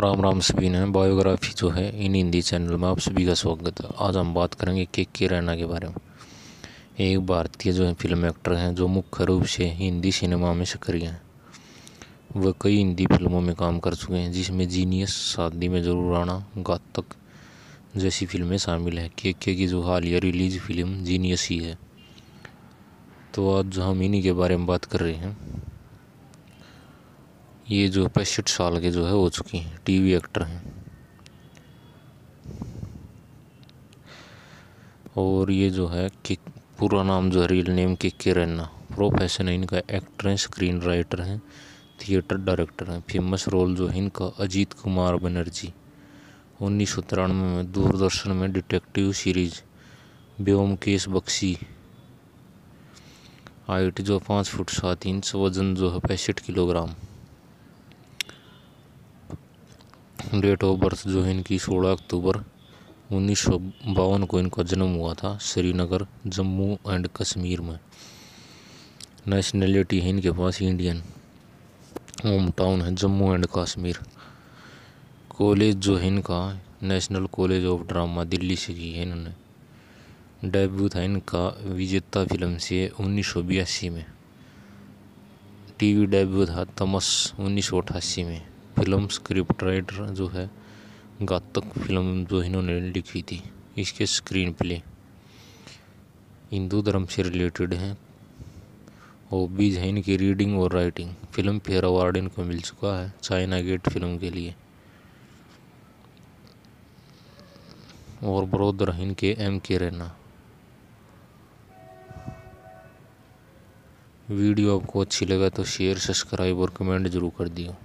राम राम सभी ने बायोग्राफी जो है इन हिंदी चैनल में आप सभी का स्वागत है आज हम बात करेंगे के के रैना के बारे में एक भारतीय जो है फिल्म एक्टर हैं जो मुख्य रूप से हिंदी सिनेमा में सक्रिय हैं वह कई हिंदी फिल्मों में काम कर चुके हैं जिसमें जीनियस शादी में जरूर आना गातक जैसी फिल्में शामिल हैं के के की जो हालिया रिलीज फिल्म जीनियस ही है तो आज जो हम इन्हीं के बारे में बात कर रहे हैं ये जो है पैंसठ साल के जो है हो चुकी हैं टीवी एक्टर हैं और ये जो है कि पूरा नाम जो है रियल नेम के के रैना प्रोफेशन है इनका एक्टर हैं स्क्रीन राइटर हैं थिएटर डायरेक्टर हैं फेमस रोल जो है इनका अजीत कुमार बनर्जी उन्नीस सौ तिरानवे में दूरदर्शन में डिटेक्टिव सीरीज केस बख्शी हाइट जो पाँच फुट सात इंच वजन जो है पैंसठ किलोग्राम डेट ऑफ बर्थ जो है इनकी सोलह अक्टूबर उन्नीस को इनका जन्म हुआ था श्रीनगर जम्मू एंड कश्मीर में नेशनलिटी है इनके पास इंडियन होम टाउन है जम्मू एंड कश्मीर कॉलेज जो है इनका national college of drama Delhi से की है इन्होंने डेब्यू था इनका विजेता फिल्म से उन्नीस में टीवी डेब्यू था तमस उन्नीस में फिल्म स्क्रिप्ट राइटर जो है घातक फिल्म जो इन्होंने लिखी थी इसके स्क्रीन प्ले हिंदू धर्म से रिलेटेड हैं हॉबीज जैन की रीडिंग और राइटिंग फिल्म फेयर अवार्ड इनको मिल चुका है चाइना गेट फिल्म के लिए और बड़ोदर इनके एम के रैना वीडियो आपको अच्छी लगा तो शेयर सब्सक्राइब और कमेंट जरूर कर दियो